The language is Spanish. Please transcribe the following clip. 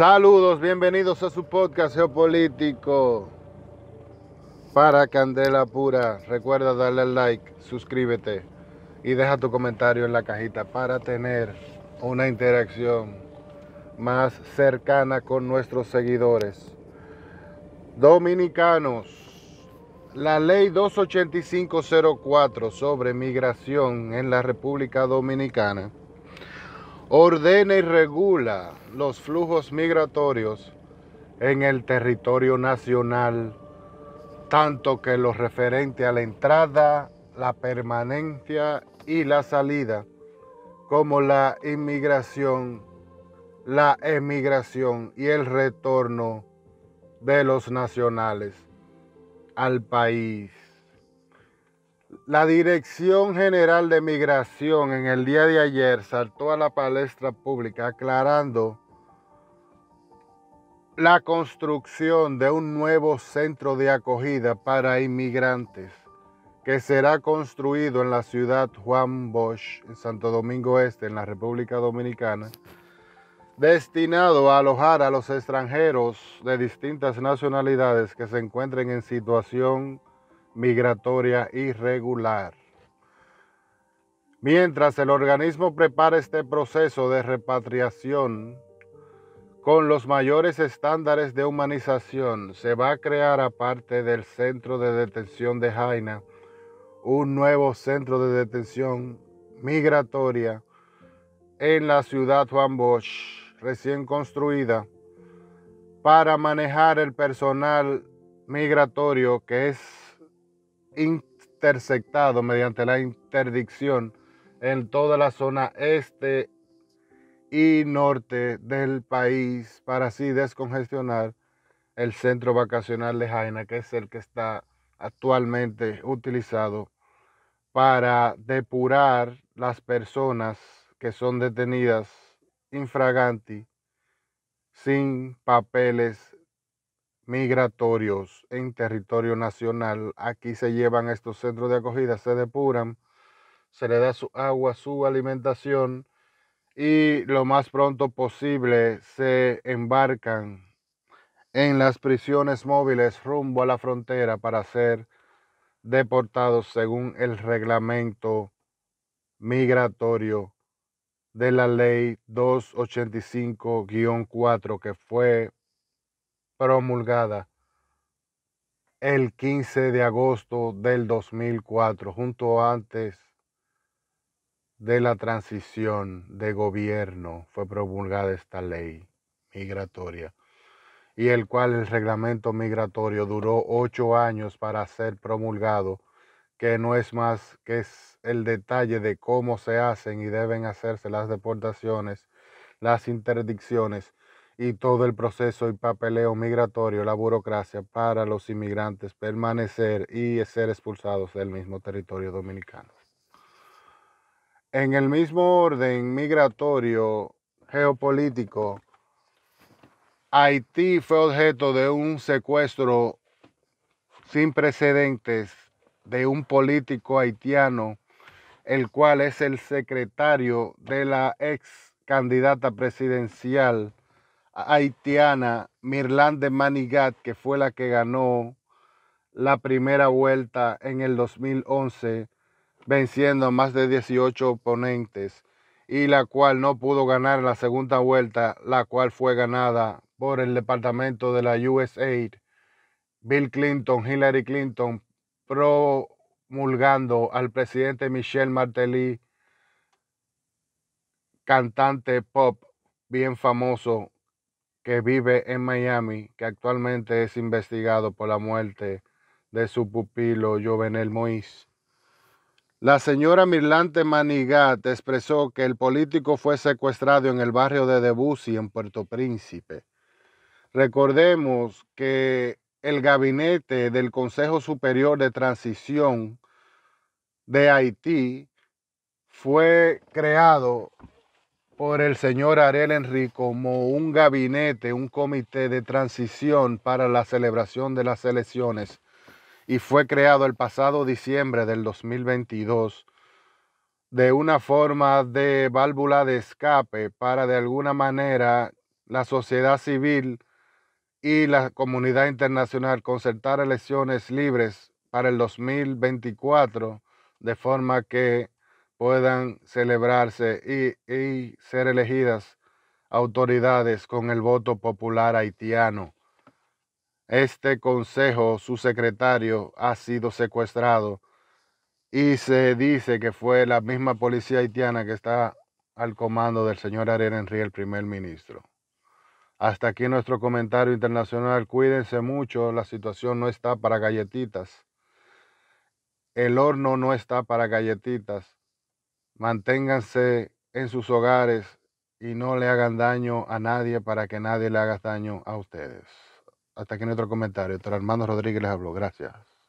Saludos, bienvenidos a su podcast geopolítico para Candela Pura. Recuerda darle al like, suscríbete y deja tu comentario en la cajita para tener una interacción más cercana con nuestros seguidores. Dominicanos, la ley 28504 sobre migración en la República Dominicana ordena y regula los flujos migratorios en el territorio nacional, tanto que lo referente a la entrada, la permanencia y la salida, como la inmigración, la emigración y el retorno de los nacionales al país. La Dirección General de Migración en el día de ayer saltó a la palestra pública aclarando la construcción de un nuevo centro de acogida para inmigrantes que será construido en la ciudad Juan Bosch, en Santo Domingo Este, en la República Dominicana, destinado a alojar a los extranjeros de distintas nacionalidades que se encuentren en situación migratoria irregular. Mientras el organismo prepara este proceso de repatriación con los mayores estándares de humanización, se va a crear aparte del centro de detención de Jaina un nuevo centro de detención migratoria en la ciudad Juan Bosch, recién construida, para manejar el personal migratorio que es interceptado mediante la interdicción en toda la zona este y norte del país para así descongestionar el centro vacacional de Jaina, que es el que está actualmente utilizado para depurar las personas que son detenidas infraganti sin papeles migratorios en territorio nacional. Aquí se llevan a estos centros de acogida, se depuran, se le da su agua, su alimentación y lo más pronto posible se embarcan en las prisiones móviles rumbo a la frontera para ser deportados según el reglamento migratorio de la ley 285-4 que fue promulgada el 15 de agosto del 2004, junto antes de la transición de gobierno, fue promulgada esta ley migratoria, y el cual el reglamento migratorio duró ocho años para ser promulgado, que no es más que es el detalle de cómo se hacen y deben hacerse las deportaciones, las interdicciones y todo el proceso y papeleo migratorio, la burocracia para los inmigrantes permanecer y ser expulsados del mismo territorio dominicano. En el mismo orden migratorio geopolítico, Haití fue objeto de un secuestro sin precedentes de un político haitiano, el cual es el secretario de la ex candidata presidencial haitiana Mirlande Manigat, que fue la que ganó la primera vuelta en el 2011, venciendo a más de 18 oponentes, y la cual no pudo ganar la segunda vuelta, la cual fue ganada por el departamento de la USAID, Bill Clinton, Hillary Clinton, promulgando al presidente Michel Martelly, cantante pop bien famoso que vive en Miami, que actualmente es investigado por la muerte de su pupilo Jovenel Mois. La señora Mirlante Manigat expresó que el político fue secuestrado en el barrio de Debussy, en Puerto Príncipe. Recordemos que el gabinete del Consejo Superior de Transición de Haití fue creado por el señor Arel Henry como un gabinete, un comité de transición para la celebración de las elecciones y fue creado el pasado diciembre del 2022 de una forma de válvula de escape para de alguna manera la sociedad civil y la comunidad internacional concertar elecciones libres para el 2024 de forma que puedan celebrarse y, ser elegidas autoridades con el voto popular haitiano. Este consejo, su secretario, ha sido secuestrado y se dice que fue la misma policía haitiana que está al comando del señor Ariel Henry, el primer ministro. Hasta aquí nuestro comentario internacional. Cuídense mucho, la situación no está para galletitas. El horno no está para galletitas manténganse en sus hogares y no le hagan daño a nadie para que nadie le haga daño a ustedes. Hasta aquí otro comentario. Doctor Armando Rodríguez les habló. Gracias.